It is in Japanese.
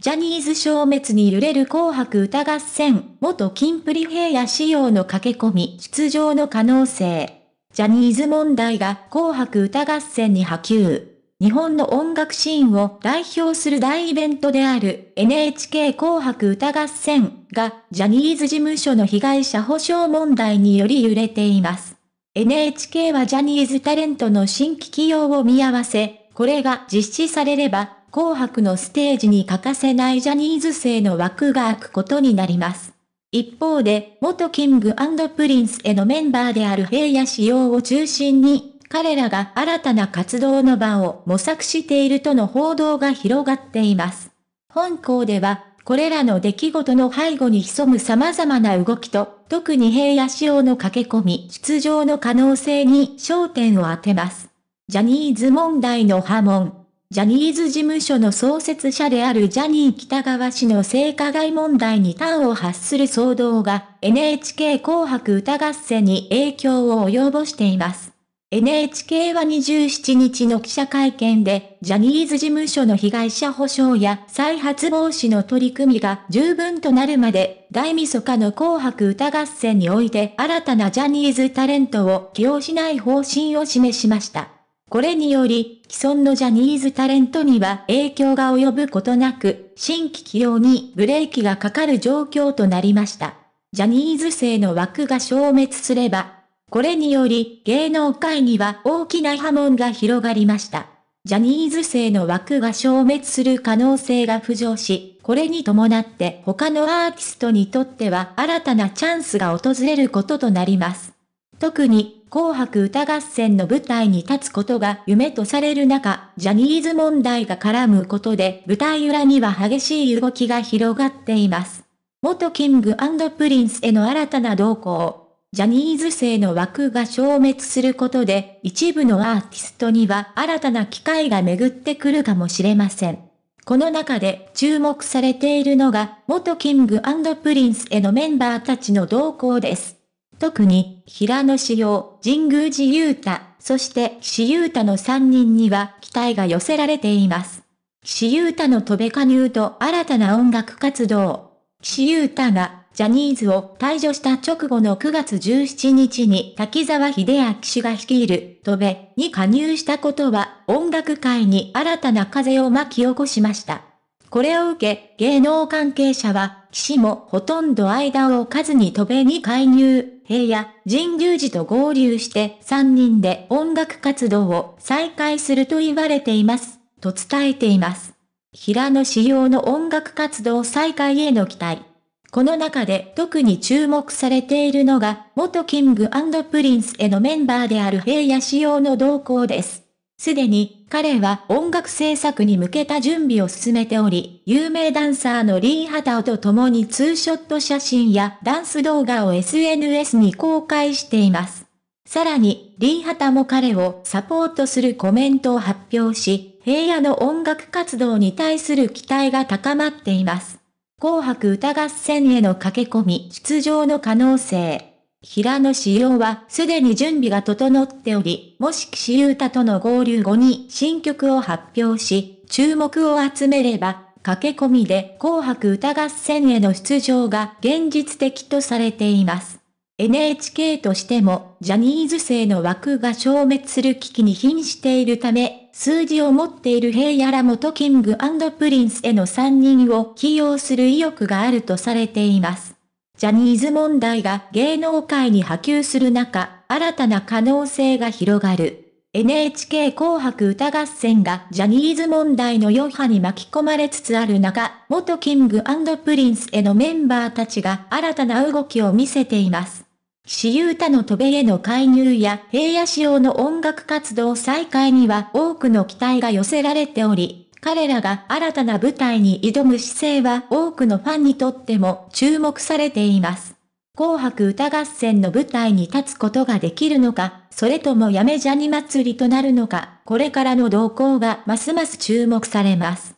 ジャニーズ消滅に揺れる紅白歌合戦、元金プリ平野仕様の駆け込み出場の可能性。ジャニーズ問題が紅白歌合戦に波及。日本の音楽シーンを代表する大イベントである NHK 紅白歌合戦がジャニーズ事務所の被害者保障問題により揺れています。NHK はジャニーズタレントの新規起用を見合わせ、これが実施されれば紅白のステージに欠かせないジャニーズ性の枠が空くことになります。一方で、元キングプリンスへのメンバーである平野紫耀を中心に、彼らが新たな活動の場を模索しているとの報道が広がっています。本校では、これらの出来事の背後に潜む様々な動きと、特に平野志陽の駆け込み、出場の可能性に焦点を当てます。ジャニーズ問題の波紋。ジャニーズ事務所の創設者であるジャニー北川氏の性加害問題に端を発する騒動が NHK 紅白歌合戦に影響を及ぼしています。NHK は27日の記者会見で、ジャニーズ事務所の被害者保障や再発防止の取り組みが十分となるまで、大晦日の紅白歌合戦において新たなジャニーズタレントを起用しない方針を示しました。これにより、既存のジャニーズタレントには影響が及ぶことなく、新規起用にブレーキがかかる状況となりました。ジャニーズ性の枠が消滅すれば、これにより芸能界には大きな波紋が広がりました。ジャニーズ性の枠が消滅する可能性が浮上し、これに伴って他のアーティストにとっては新たなチャンスが訪れることとなります。特に紅白歌合戦の舞台に立つことが夢とされる中、ジャニーズ問題が絡むことで舞台裏には激しい動きが広がっています。元キングプリンスへの新たな動向。ジャニーズ性の枠が消滅することで、一部のアーティストには新たな機会が巡ってくるかもしれません。この中で注目されているのが、元キングプリンスへのメンバーたちの動向です。特に、平野紫耀、神宮寺勇太、そして岸優太の3人には期待が寄せられています。岸優太の飛べ加入と新たな音楽活動。岸優太がジャニーズを退場した直後の9月17日に滝沢秀明氏が率いる飛べに加入したことは音楽界に新たな風を巻き起こしました。これを受け、芸能関係者は、岸もほとんど間を置かずに飛べに介入、平野、神宮寺と合流して3人で音楽活動を再開すると言われています、と伝えています。平野仕様の音楽活動再開への期待。この中で特に注目されているのが、元キングプリンスへのメンバーである平野仕様の動向です。すでに彼は音楽制作に向けた準備を進めており、有名ダンサーのリー・ハタオと共にツーショット写真やダンス動画を SNS に公開しています。さらに、リー・ハタも彼をサポートするコメントを発表し、平野の音楽活動に対する期待が高まっています。紅白歌合戦への駆け込み出場の可能性。平野紫耀はすでに準備が整っており、もし岸優太との合流後に新曲を発表し、注目を集めれば、駆け込みで紅白歌合戦への出場が現実的とされています。NHK としても、ジャニーズ勢の枠が消滅する危機に瀕しているため、数字を持っている平野ら元キングプリンスへの3人を起用する意欲があるとされています。ジャニーズ問題が芸能界に波及する中、新たな可能性が広がる。NHK 紅白歌合戦がジャニーズ問題の余波に巻き込まれつつある中、元キングプリンスへのメンバーたちが新たな動きを見せています。岸優太の飛べへの介入や平野仕様の音楽活動再開には多くの期待が寄せられており、彼らが新たな舞台に挑む姿勢は多くのファンにとっても注目されています。紅白歌合戦の舞台に立つことができるのか、それともやめジャニ祭りとなるのか、これからの動向がますます注目されます。